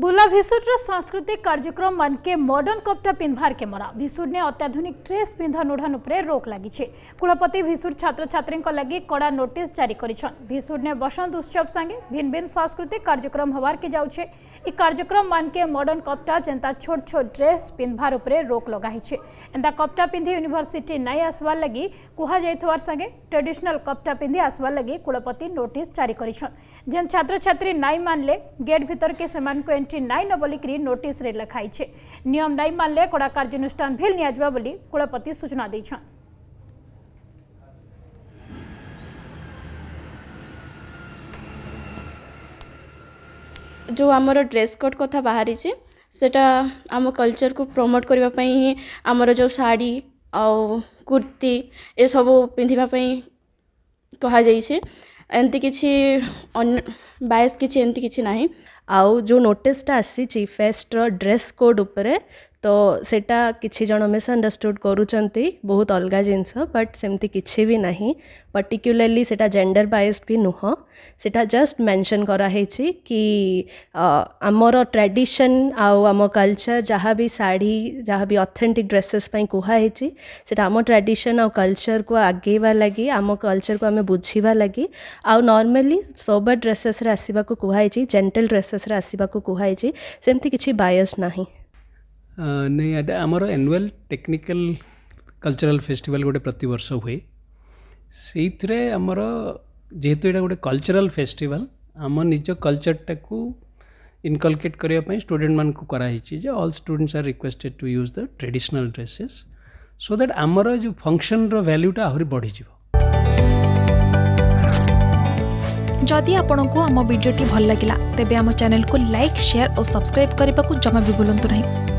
बुला भिसुड्र सांस्कृतिक कार्यक्रम मान के मॉडर्न कपटा पिंधार के मरा भिसुड ने अत्याधुनिक ड्रेस पिंधन ओढ़ान रोक लगी कुलपति भिसुड छात्र छात्री लगी कड़ा नोटिस जारी करिछन ने बसंत उत्सव संगे भिन्न भिन्न सांस्कृतिक कार्यक्रम हवार के जाउछे इ कार्यक्रम मान के मॉडर्न कपटा जेंता छोट छोट ड्रेस पिंधार उपरे रोक लगे एंता कपटा पिंधि यूनिभर्सीट नाई आसवार लगी कुहा जाइथवार संगे ट्रेडिशनल कपटा पिंधि आसवार लगी कुलपति नोटिस जारी करिछन छात्र छात्री नाई मानले गेट भितर के ସେଭେଣ୍ଟି ନାଇନ୍ ବୋଲିକରି ନୋଟିସ୍ରେ ଲେଖାଇଛି ନିୟମ ନାଇଁ ମାନିଲେ କଡ଼ା କାର୍ଯ୍ୟାନୁଷ୍ଠାନ ଭିଲ୍ ନିଆଯିବ ବୋଲି କୁଳପତି ସୂଚନା ଦେଇଛନ୍ତି ଯେଉଁ ଆମର ଡ୍ରେସ୍ କୋଡ଼୍ କଥା ବାହାରିଛି ସେଇଟା ଆମ କଲଚରକୁ ପ୍ରମୋଟ୍ କରିବା ପାଇଁ ହିଁ ଆମର ଯେଉଁ ଶାଢ଼ୀ ଆଉ କୁର୍ତ୍ତି ଏସବୁ ପିନ୍ଧିବା ପାଇଁ କୁହାଯାଇଛି एमती किसी बायस किसी एमती किसी ना आउ जो नोटिस आसी फेस्टर ड्रेस कोड उपरे तो सेटा किछि जण मिस अंडरस्टूड बहुत अलग जिनस बट सेमती किछि भी नाही पर्टिकुलरली सेटा जेंडर बायस भी नुह सेटा जस्ट मेंशन करा हेछि कि अमर ट्रेडिशन आउ अमर कल्चर जहा भी साड़ी जहाँ भी ऑथेंटिक ड्रेसेस पई कुहा हेछि सेटा अमर ट्रेडिशन आउ कल्चर को आगेवा लागि अमर कल्चर को हमें बुझीवा लागि आउ नॉर्मली सोबर ड्रेसेस रे आसीबा को कुहा हेछि जेंटल ड्रेसेस रे आसीबा को कुहा हेछि सेमती किछि बायस नाही ନାଇଁ ଏଇଟା ଆମର ଆନୁଆଲ୍ ଟେକ୍ନିକାଲ୍ କଲଚରାଲ୍ ଫେଷ୍ଟିଭାଲ୍ ଗୋଟେ ପ୍ରତିବର୍ଷ ହୁଏ ସେଇଥିରେ ଆମର ଯେହେତୁ ଏଇଟା ଗୋଟେ କଲଚରାଲ୍ ଫେଷ୍ଟିଭାଲ୍ ଆମ ନିଜ କଲଚର୍ଟାକୁ ଇନକଲକେଟ୍ କରିବା ପାଇଁ ଷ୍ଟୁଡେଣ୍ଟମାନଙ୍କୁ କରାହେଇଛି ଯେ all students are requested to use the traditional dresses so that ଆମର ଯେଉଁ ଫଙ୍କସନ୍ର ଭ୍ୟାଲ୍ୟୁଟା ଆହୁରି ବଢ଼ିଯିବ ଯଦି ଆପଣଙ୍କୁ ଆମ ଭିଡ଼ିଓଟି ଭଲ ଲାଗିଲା ତେବେ ଆମ ଚ୍ୟାନେଲ୍କୁ ଲାଇକ୍ ସେୟାର୍ ଓ ସବସ୍କ୍ରାଇବ୍ କରିବାକୁ ଜମା ବି ଭୁଲନ୍ତୁ ନାହିଁ